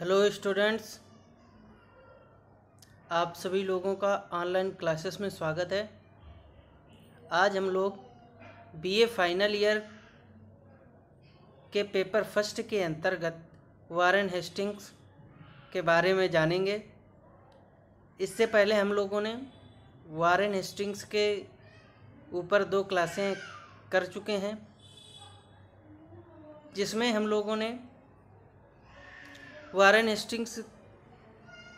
hello students आप सभी लोगों का ऑनलाइन क्लासेस में स्वागत है आज हम लोग बीए फाइनल ईयर के पेपर फर्स्ट के अंतर्गत वारन हेस्टिंग्स के बारे में जानेंगे इससे पहले हम लोगों ने वारेन हेस्टिंग्स के ऊपर दो क्लासें कर चुके हैं जिसमें हम लोगों ने वारेन हेस्टिंग्स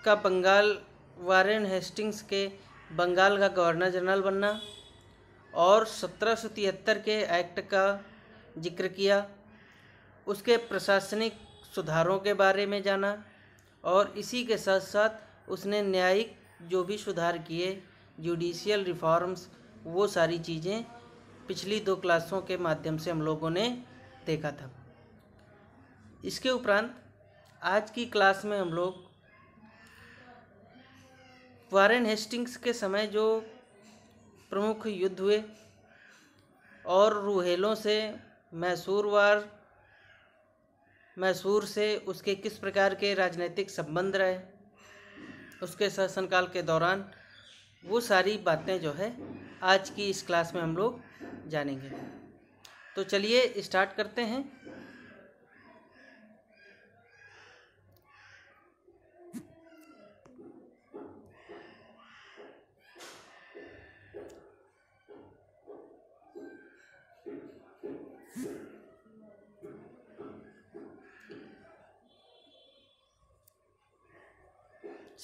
का बंगाल वारेन हेस्टिंग्स के बंगाल का गवर्नर जनरल बनना और सत्रह के एक्ट का जिक्र किया उसके प्रशासनिक सुधारों के बारे में जाना और इसी के साथ साथ उसने न्यायिक जो भी सुधार किए जुडिशियल रिफॉर्म्स वो सारी चीज़ें पिछली दो क्लासों के माध्यम से हम लोगों ने देखा था इसके उपरांत आज की क्लास में हम लोग वारेन हेस्टिंग्स के समय जो प्रमुख युद्ध हुए और रूहेलों से मैसूर वार मैसूर से उसके किस प्रकार के राजनीतिक संबंध रहे उसके शासनकाल के दौरान वो सारी बातें जो है आज की इस क्लास में हम लोग जानेंगे तो चलिए स्टार्ट करते हैं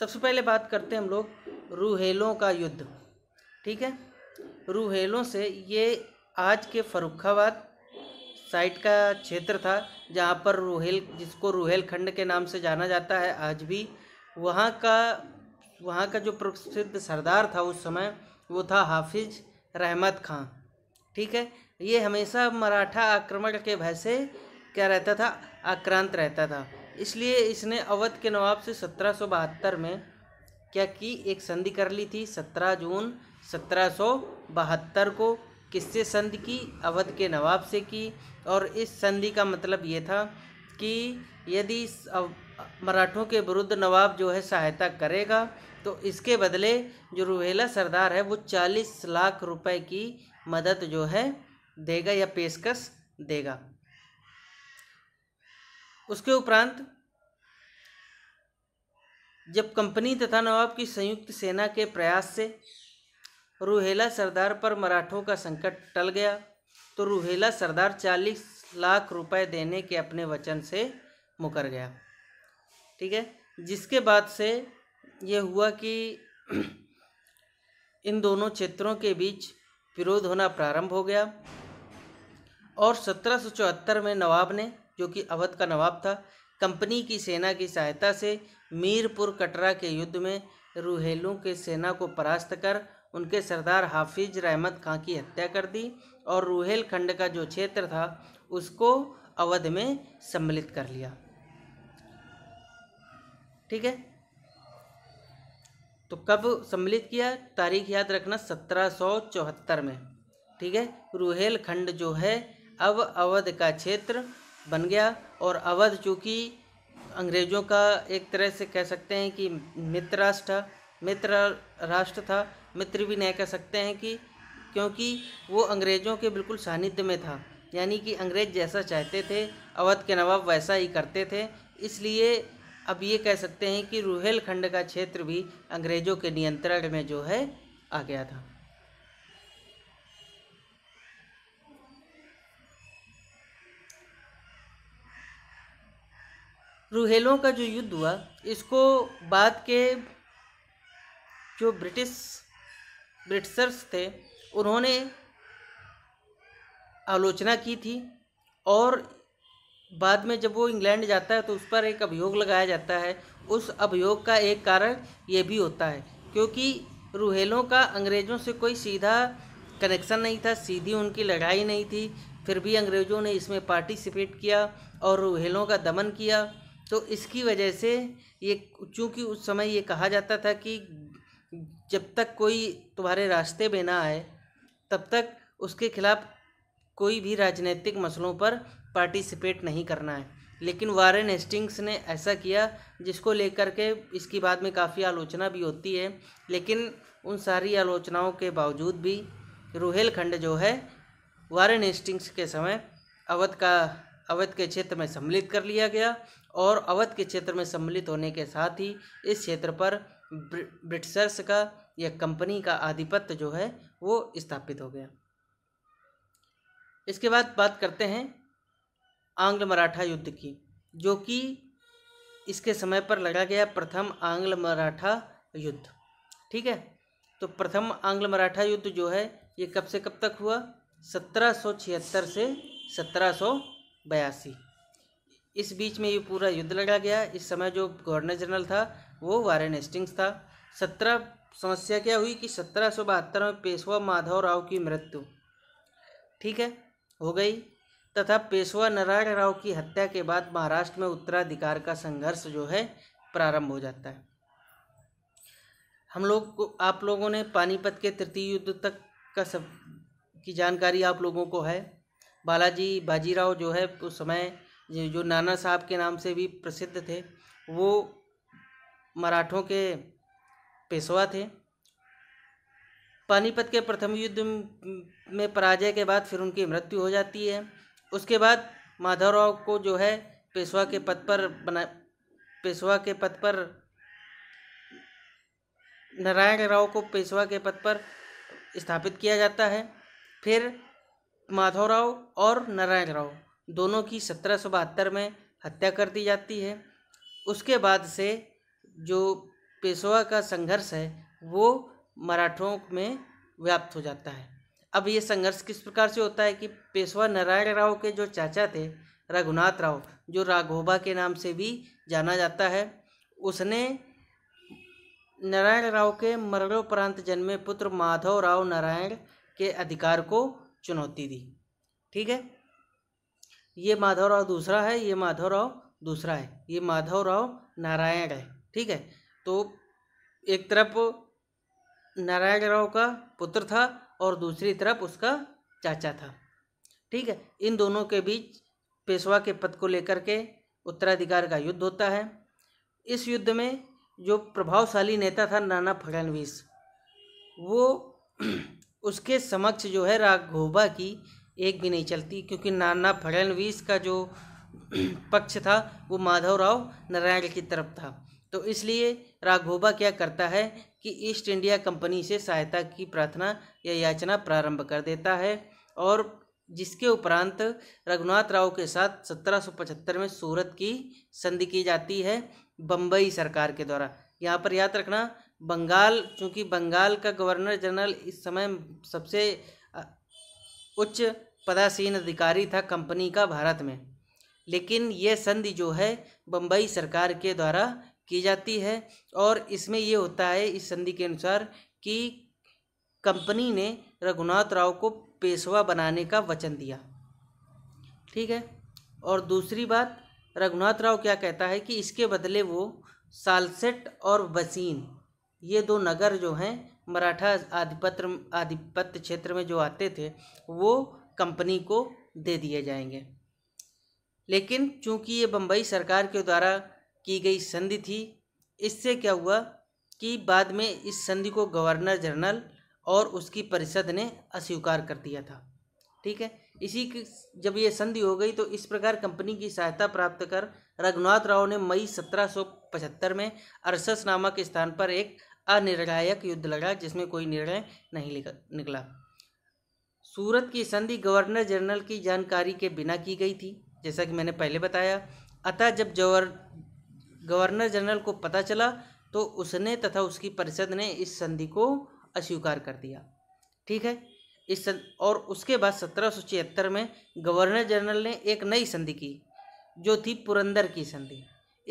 सबसे पहले बात करते हैं हम लोग रूहेलों का युद्ध ठीक है रूहेलों से ये आज के फरुखाबाद साइट का क्षेत्र था जहाँ पर रूहेल जिसको रूहेल खंड के नाम से जाना जाता है आज भी वहाँ का वहाँ का जो प्रसिद्ध सरदार था उस समय वो था हाफिज रहमत खां ठीक है ये हमेशा मराठा आक्रमण के भय से क्या रहता था आक्रांत रहता था इसलिए इसने अवध के नवाब से सत्रह में क्या की एक संधि कर ली थी 17 जून बहत्तर को किससे संधि की अवध के नवाब से की और इस संधि का मतलब ये था कि यदि मराठों के विरुद्ध नवाब जो है सहायता करेगा तो इसके बदले जो रुहेला सरदार है वो चालीस लाख रुपए की मदद जो है देगा या पेशकश देगा उसके उपरांत जब कंपनी तथा नवाब की संयुक्त सेना के प्रयास से रूहेला सरदार पर मराठों का संकट टल गया तो रूहेला सरदार चालीस लाख रुपए देने के अपने वचन से मुकर गया ठीक है जिसके बाद से यह हुआ कि इन दोनों क्षेत्रों के बीच विरोध होना प्रारंभ हो गया और सत्रह में नवाब ने जो कि अवध का नवाब था कंपनी की सेना की सहायता से मीरपुर कटरा के युद्ध में रूहेलों के सेना को परास्त कर उनके सरदार हाफिज रहमत खां की हत्या कर दी और रूहेल खंड का जो क्षेत्र था उसको अवध में सम्मिलित कर लिया ठीक है तो कब सम्मिलित किया तारीख याद रखना सत्रह सौ चौहत्तर में ठीक है रूहेल खंड जो है अब अवध का क्षेत्र बन गया और अवध चूँकि अंग्रेज़ों का एक तरह से कह सकते हैं कि मित्र राष्ट्र मित्र राष्ट्र था मित्र भी नहीं कह सकते हैं कि क्योंकि वो अंग्रेज़ों के बिल्कुल सानिध्य में था यानी कि अंग्रेज जैसा चाहते थे अवध के नवाब वैसा ही करते थे इसलिए अब ये कह सकते हैं कि रूहेलखंड का क्षेत्र भी अंग्रेज़ों के नियंत्रण में जो है आ गया था रूहेलों का जो युद्ध हुआ इसको बाद के जो ब्रिटिश ब्रिटिशर्स थे उन्होंने आलोचना की थी और बाद में जब वो इंग्लैंड जाता है तो उस पर एक अभियोग लगाया जाता है उस अभियोग का एक कारण ये भी होता है क्योंकि रूहेलों का अंग्रेज़ों से कोई सीधा कनेक्शन नहीं था सीधी उनकी लड़ाई नहीं थी फिर भी अंग्रेज़ों ने इसमें पार्टिसिपेट किया और रूहेलों का दमन किया तो इसकी वजह से ये चूँकि उस समय ये कहा जाता था कि जब तक कोई तुम्हारे रास्ते में ना आए तब तक उसके खिलाफ कोई भी राजनीतिक मसलों पर पार्टिसिपेट नहीं करना है लेकिन वारेन हेस्टिंग्स ने ऐसा किया जिसको लेकर के इसकी बाद में काफ़ी आलोचना भी होती है लेकिन उन सारी आलोचनाओं के बावजूद भी रोहेलखंड जो है वारेन हेस्टिंग्स के समय अवध का अवध के क्षेत्र में सम्मिलित कर लिया गया और अवध के क्षेत्र में सम्मिलित होने के साथ ही इस क्षेत्र पर ब्रिटिशर्स का या कंपनी का आधिपत्य जो है वो स्थापित हो गया इसके बाद बात करते हैं आंग्ल मराठा युद्ध की जो कि इसके समय पर लगा गया प्रथम आंग्ल मराठा युद्ध ठीक है तो प्रथम आंग्ल मराठा युद्ध जो है ये कब से कब तक हुआ सत्रह से सत्रह बयासी इस बीच में ये पूरा युद्ध लड़ा गया इस समय जो गवर्नर जनरल था वो वारेन एस्टिंग्स था सत्रह समस्या क्या हुई कि सत्रह सौ बहत्तर में पेशवा माधव राव की मृत्यु ठीक है हो गई तथा पेशवा नारायण राव की हत्या के बाद महाराष्ट्र में उत्तराधिकार का संघर्ष जो है प्रारंभ हो जाता है हम लोग को आप लोगों ने पानीपत के तृतीय युद्ध तक का सब की जानकारी आप लोगों को है बालाजी बाजीराव जो है उस समय जो नाना साहब के नाम से भी प्रसिद्ध थे वो मराठों के पेशवा थे पानीपत के प्रथम युद्ध में पराजय के बाद फिर उनकी मृत्यु हो जाती है उसके बाद माधवराव को जो है पेशवा के पद पर बना पेशवा के पद पर नारायण राव को पेशवा के पद पर स्थापित किया जाता है फिर माधवराव और नारायण राव दोनों की सत्रह में हत्या कर दी जाती है उसके बाद से जो पेशवा का संघर्ष है वो मराठों में व्याप्त हो जाता है अब ये संघर्ष किस प्रकार से होता है कि पेशवा नारायण राव के जो चाचा थे रघुनाथ राव जो राघोबा के नाम से भी जाना जाता है उसने नारायण राव के मरणोपरांत जन्मे पुत्र माधव राव नारायण के अधिकार को चुनौती दी ठीक है ये माधव राव दूसरा है ये माधव राव दूसरा है ये माधव राव नारायण है ठीक है तो एक तरफ नारायण राव का पुत्र था और दूसरी तरफ उसका चाचा था ठीक है इन दोनों के बीच पेशवा के पद को लेकर के उत्तराधिकार का युद्ध होता है इस युद्ध में जो प्रभावशाली नेता था नाना फडणवीस वो उसके समक्ष जो है राघोबा की एक भी नहीं चलती क्योंकि नाना फडणवीस का जो पक्ष था वो माधव राव नारायण की तरफ था तो इसलिए राघोबा क्या करता है कि ईस्ट इंडिया कंपनी से सहायता की प्रार्थना या याचना प्रारंभ कर देता है और जिसके उपरांत रघुनाथ राव के साथ 1775 में सूरत की संधि की जाती है बम्बई सरकार के द्वारा यहाँ पर याद रखना बंगाल चूँकि बंगाल का गवर्नर जनरल इस समय सबसे उच्च पदासीन अधिकारी था कंपनी का भारत में लेकिन ये संधि जो है बम्बई सरकार के द्वारा की जाती है और इसमें ये होता है इस संधि के अनुसार कि कंपनी ने रघुनाथ राव को पेशवा बनाने का वचन दिया ठीक है और दूसरी बात रघुनाथ राव क्या कहता है कि इसके बदले वो सालसेट और बसीन ये दो नगर जो हैं मराठा आधिपत्र आधिपत्य क्षेत्र में जो आते थे वो कंपनी को दे दिए जाएंगे लेकिन चूंकि ये बम्बई सरकार के द्वारा की गई संधि थी इससे क्या हुआ कि बाद में इस संधि को गवर्नर जनरल और उसकी परिषद ने अस्वीकार कर दिया था ठीक है इसी की जब ये संधि हो गई तो इस प्रकार कंपनी की सहायता प्राप्त कर रघुनाथ राव ने मई 1775 में अरसस नामक स्थान पर एक अनिर्णायक युद्ध लड़ा जिसमें कोई निर्णय नहीं निकला सूरत की संधि गवर्नर जनरल की जानकारी के बिना की गई थी जैसा कि मैंने पहले बताया अतः जब जवर गवर्नर जनरल को पता चला तो उसने तथा उसकी परिषद ने इस संधि को अस्वीकार कर दिया ठीक है इस सं... और उसके बाद सत्रह में गवर्नर जनरल ने एक नई संधि की जो थी पुरंदर की संधि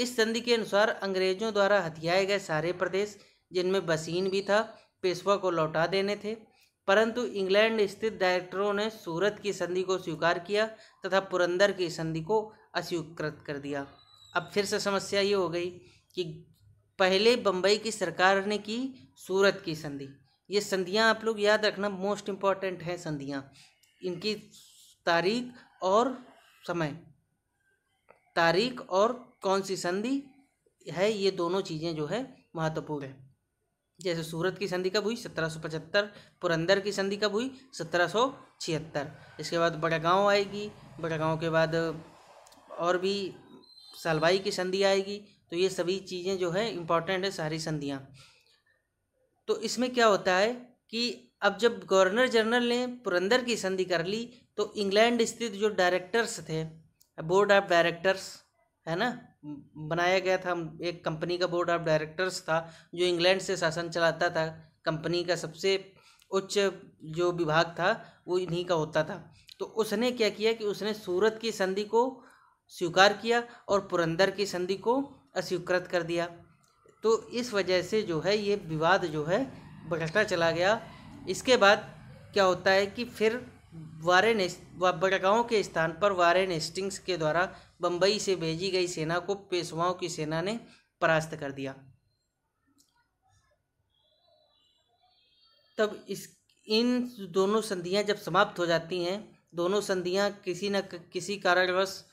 इस संधि के अनुसार अंग्रेजों द्वारा हथियाए गए सारे प्रदेश जिनमें बसीन भी था पेशवा को लौटा देने थे परंतु इंग्लैंड स्थित डायरेक्टरों ने सूरत की संधि को स्वीकार किया तथा पुरंदर की संधि को अस्वीकृत कर दिया अब फिर से समस्या ये हो गई कि पहले बम्बई की सरकार ने की सूरत की संधि ये संधियाँ आप लोग याद रखना मोस्ट इम्पॉर्टेंट हैं संधियाँ इनकी तारीख और समय तारीख और कौन सी संधि है ये दोनों चीज़ें जो है महत्वपूर्ण है जैसे सूरत की संधि कब हुई पचहत्तर पुरंदर की संधि कब हुई छिहत्तर इसके बाद बड़गांव आएगी बड़ेगाँव के बाद और भी सालवाई की संधि आएगी तो ये सभी चीज़ें जो है इम्पॉर्टेंट है सारी संधियाँ तो इसमें क्या होता है कि अब जब गवर्नर जनरल ने पुरंदर की संधि कर ली तो इंग्लैंड स्थित जो डायरेक्टर्स थे बोर्ड ऑफ डायरेक्टर्स है ना बनाया गया था एक कंपनी का बोर्ड ऑफ डायरेक्टर्स था जो इंग्लैंड से शासन चलाता था कंपनी का सबसे उच्च जो विभाग था वो इन्हीं का होता था तो उसने क्या किया कि उसने सूरत की संधि को स्वीकार किया और पुरंदर की संधि को अस्वीकृत कर दिया तो इस वजह से जो है ये विवाद जो है बढ़ता चला गया इसके बाद क्या होता है कि फिर वारे बड़गांव के स्थान पर वारे नेस्टिंग्स के द्वारा बंबई से भेजी गई सेना को पेशवाओं की सेना ने परास्त कर दिया तब इस इन दोनों संधियां जब समाप्त हो जाती हैं दोनों संधियां किसी न किसी कारणवश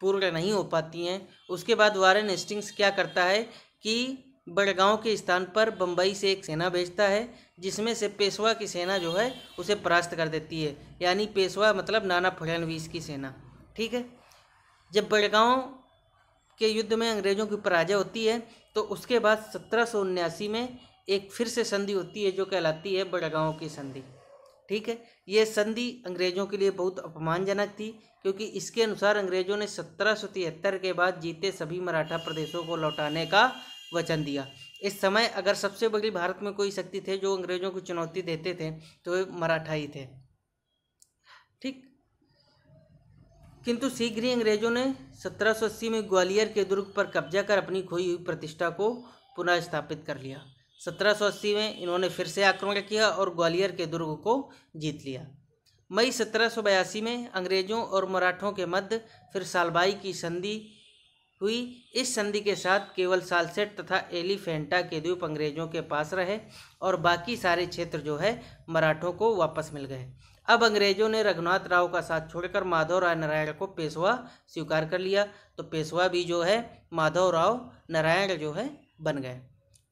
पूर्ण नहीं हो पाती हैं उसके बाद वारे नेस्टिंग्स क्या करता है कि बड़गांव के स्थान पर बम्बई से एक सेना भेजता है जिसमें से पेशवा की सेना जो है उसे परास्त कर देती है यानी पेशवा मतलब नाना फडणवीस की सेना ठीक है जब बड़गांव के युद्ध में अंग्रेज़ों की पराजय होती है तो उसके बाद सत्रह में एक फिर से संधि होती है जो कहलाती है बड़गांव की संधि ठीक है ये संधि अंग्रेज़ों के लिए बहुत अपमानजनक थी क्योंकि इसके अनुसार अंग्रेज़ों ने सत्रह के बाद जीते सभी मराठा प्रदेशों को लौटाने का वचन दिया इस समय अगर सबसे बड़ी भारत में कोई शक्ति थे जो अंग्रेजों को चुनौती देते थे तो वे मराठा ही थे ठीक किंतु शीघ्र ही अंग्रेजों ने 1780 में ग्वालियर के दुर्ग पर कब्जा कर अपनी खोई हुई प्रतिष्ठा को पुनः स्थापित कर लिया 1780 में इन्होंने फिर से आक्रमण किया और ग्वालियर के दुर्ग को जीत लिया मई 1782 में अंग्रेजों और मराठों के मध्य फिर सालबाई की संधि हुई इस संधि के साथ केवल सालसेट तथा एलिफेंटा के द्वीप अंग्रेजों के पास रहे और बाकी सारे क्षेत्र जो है मराठों को वापस मिल गए अब अंग्रेजों ने रघुनाथ राव का साथ छोड़कर माधव राय नारायण को पेशवा स्वीकार कर लिया तो पेशवा भी जो है माधव राव नारायण जो है बन गए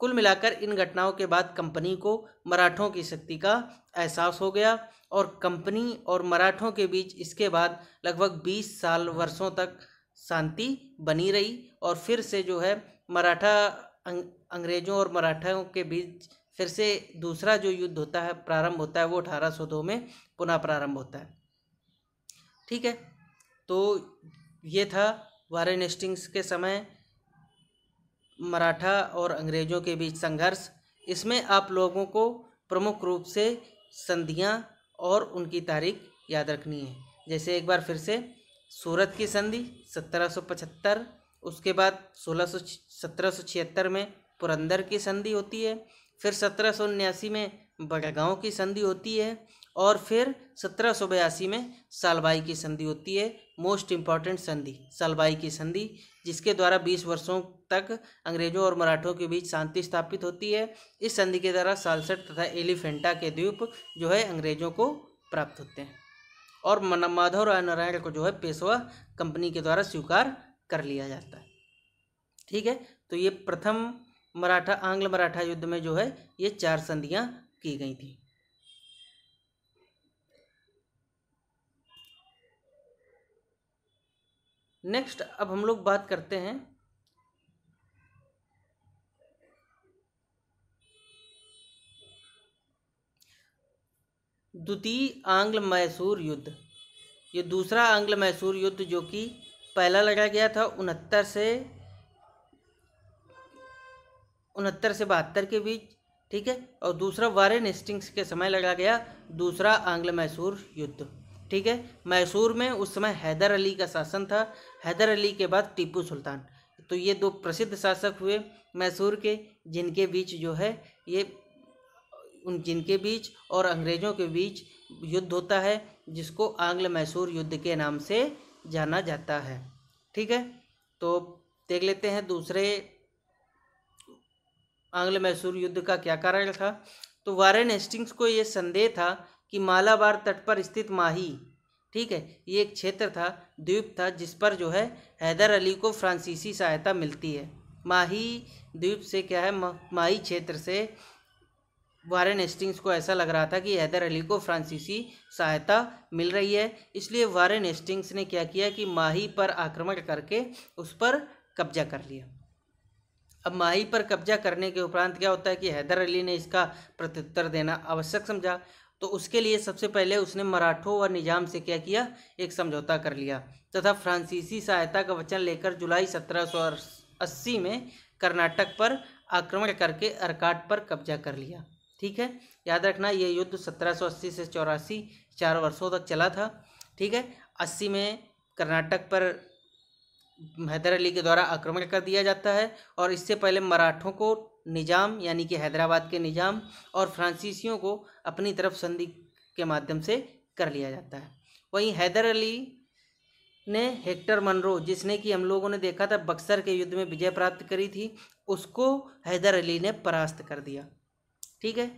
कुल मिलाकर इन घटनाओं के बाद कंपनी को मराठों की शक्ति का एहसास हो गया और कंपनी और मराठों के बीच इसके बाद लगभग 20 साल वर्षों तक शांति बनी रही और फिर से जो है मराठा अंग्रेजों और मराठों के बीच फिर से दूसरा जो युद्ध होता है प्रारंभ होता है वो अठारह सौ दो में पुनः प्रारंभ होता है ठीक है तो ये था वारेन हेस्टिंग्स के समय मराठा और अंग्रेजों के बीच संघर्ष इसमें आप लोगों को प्रमुख रूप से संधियाँ और उनकी तारीख याद रखनी है जैसे एक बार फिर से सूरत की संधि 1775 उसके बाद छिहत्तर में पुरंदर की संधि होती है फिर सत्रह में बड़गांव की संधि होती है और फिर सत्रह में सालबाई की संधि होती है मोस्ट इम्पॉर्टेंट संधि सालबाई की संधि जिसके द्वारा 20 वर्षों तक अंग्रेजों और मराठों के बीच शांति स्थापित होती है इस संधि के द्वारा सालसट तथा एलिफेंटा के द्वीप जो है अंग्रेजों को प्राप्त होते हैं और माधव राय नारायण को जो है पेशवा कंपनी के द्वारा स्वीकार कर लिया जाता है ठीक है तो ये प्रथम मराठा आंग्ल मराठा युद्ध में जो है ये चार संधियां की गई थी नेक्स्ट अब हम लोग बात करते हैं द्वितीय आंग्ल मैसूर युद्ध ये दूसरा आंग्ल मैसूर युद्ध जो कि पहला लड़ा गया था उनहत्तर से उनहत्तर से बहत्तर के बीच ठीक है और दूसरा वारेन हेस्टिंग्स के समय लगा गया दूसरा आंग्ल मैसूर युद्ध ठीक है मैसूर में उस समय हैदर अली का शासन था हैदर अली के बाद टीपू सुल्तान तो ये दो प्रसिद्ध शासक हुए मैसूर के जिनके बीच जो है ये उन जिनके बीच और अंग्रेज़ों के बीच युद्ध होता है जिसको आंग्ल मैसूर युद्ध के नाम से जाना जाता है ठीक है तो देख लेते हैं दूसरे आंग्ल मैसूर युद्ध का क्या कारण था तो वारेन हेस्टिंग्स को ये संदेह था कि मालाबार तट पर स्थित माही ठीक है ये एक क्षेत्र था द्वीप था जिस पर जो है हैदर अली को फ्रांसीसी सहायता मिलती है माही द्वीप से क्या है माही क्षेत्र से वारेन हेस्टिंग्स को ऐसा लग रहा था कि हैदर अली को फ्रांसीसी सहायता मिल रही है इसलिए वारेन हेस्टिंग्स ने क्या किया कि माही पर आक्रमण करके उस पर कब्जा कर लिया अब माही पर कब्जा करने के उपरांत क्या होता है कि हैदर अली ने इसका प्रत्युत्तर देना आवश्यक समझा तो उसके लिए सबसे पहले उसने मराठों और निजाम से क्या किया एक समझौता कर लिया तथा फ्रांसीसी सहायता का वचन लेकर जुलाई सत्रह में कर्नाटक पर आक्रमण करके अरकाट पर कब्जा कर लिया ठीक है याद रखना ये युद्ध 1780 से चौरासी चार वर्षों तक चला था ठीक है अस्सी में कर्नाटक पर हैदर अली के द्वारा आक्रमण कर दिया जाता है और इससे पहले मराठों को निज़ाम यानी कि हैदराबाद के निज़ाम और फ्रांसीसियों को अपनी तरफ संधि के माध्यम से कर लिया जाता है वहीं हैदर अली ने हेक्टर मनरो जिसने कि हम लोगों ने देखा था बक्सर के युद्ध में विजय प्राप्त करी थी उसको हैदर अली ने परास्त कर दिया ठीक है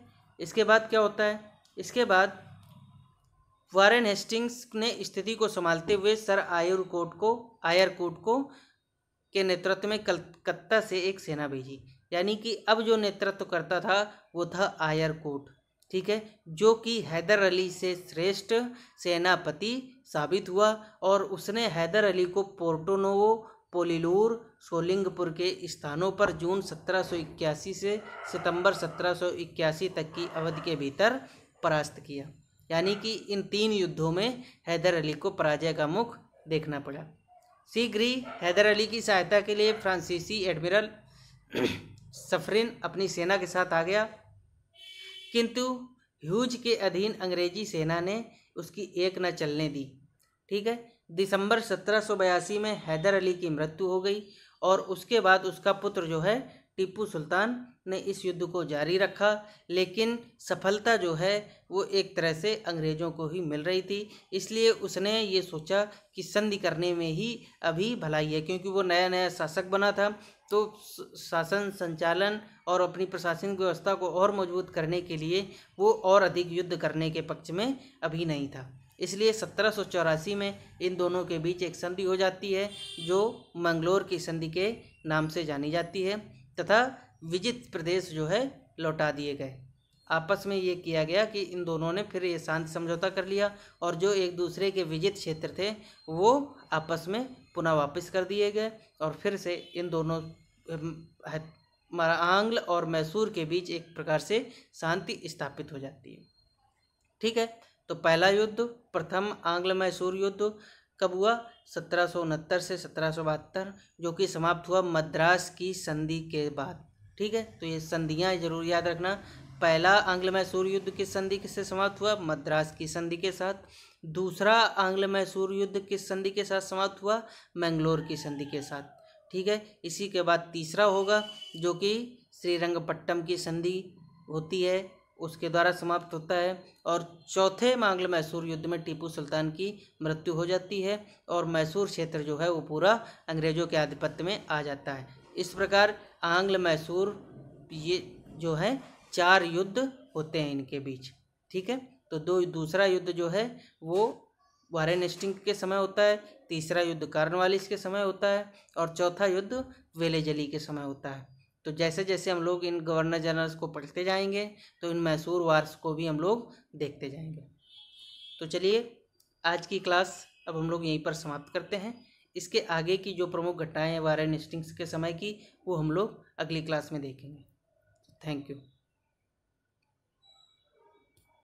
इसके बाद क्या होता है इसके बाद वारेन हेस्टिंग्स ने स्थिति को संभालते हुए सर कोर्ट को आयरकोट को के नेतृत्व में कलकत्ता से एक सेना भेजी यानी कि अब जो नेतृत्व करता था वो था आयरकोट ठीक है जो कि हैदर अली से श्रेष्ठ सेनापति साबित हुआ और उसने हैदर अली को पोर्टोनोवो पोलिलूर सोलिंगपुर के स्थानों पर जून 1781 से सितंबर 1781 तक की अवधि के भीतर परास्त किया यानी कि इन तीन युद्धों में हैदर अली को पराजय का मुख देखना पड़ा शीघ्र ही हैदर अली की सहायता के लिए फ्रांसीसी एडमिरल सफरिन अपनी सेना के साथ आ गया किंतु ह्यूज के अधीन अंग्रेजी सेना ने उसकी एक न चलने दी ठीक है दिसंबर 1782 में हैदर अली की मृत्यु हो गई और उसके बाद उसका पुत्र जो है टीपू सुल्तान ने इस युद्ध को जारी रखा लेकिन सफलता जो है वो एक तरह से अंग्रेज़ों को ही मिल रही थी इसलिए उसने ये सोचा कि संधि करने में ही अभी भलाई है क्योंकि वो नया नया शासक बना था तो शासन संचालन और अपनी प्रशासनिक व्यवस्था को और मजबूत करने के लिए वो और अधिक युद्ध करने के पक्ष में अभी नहीं था इसलिए सत्रह में इन दोनों के बीच एक संधि हो जाती है जो मंगलोर की संधि के नाम से जानी जाती है तथा विजित प्रदेश जो है लौटा दिए गए आपस में ये किया गया कि इन दोनों ने फिर ये शांति समझौता कर लिया और जो एक दूसरे के विजित क्षेत्र थे वो आपस में पुनः वापस कर दिए गए और फिर से इन दोनों आंग्ल और मैसूर के बीच एक प्रकार से शांति स्थापित हो जाती है ठीक है तो पहला युद्ध प्रथम आंग्ल मैसूर युद्ध कब हुआ सत्रह से सत्रह जो कि समाप्त हुआ मद्रास की संधि के बाद ठीक है तो ये संधियाँ जरूर याद रखना पहला आंग्ल मैसूर युद्ध किस संधि से समाप्त हुआ मद्रास की संधि के साथ दूसरा आंग्ल मैसूर युद्ध किस संधि के साथ समाप्त हुआ मैंगलोर की संधि के साथ ठीक है इसी के बाद तीसरा होगा जो कि श्रीरंगपट्टम की संधि होती है उसके द्वारा समाप्त होता है और चौथे मांगल मैसूर युद्ध में टीपू सुल्तान की मृत्यु हो जाती है और मैसूर क्षेत्र जो है वो पूरा अंग्रेज़ों के आधिपत्य में आ जाता है इस प्रकार आंग्ल मैसूर ये जो है चार युद्ध होते हैं इनके बीच ठीक है तो दो दूसरा युद्ध जो है वो वारेन एस्टिंग के समय होता है तीसरा युद्ध कार्नवालिस के समय होता है और चौथा युद्ध वेलेजली के समय होता है तो जैसे जैसे हम लोग इन गवर्नर जनरल्स को पढ़ते जाएंगे तो इन मैसूर वार्स को भी हम लोग देखते जाएंगे तो चलिए आज की क्लास अब हम लोग यहीं पर समाप्त करते हैं इसके आगे की जो प्रमुख घटनाएं वारन स्टिंग्स के समय की वो हम लोग अगली क्लास में देखेंगे थैंक यू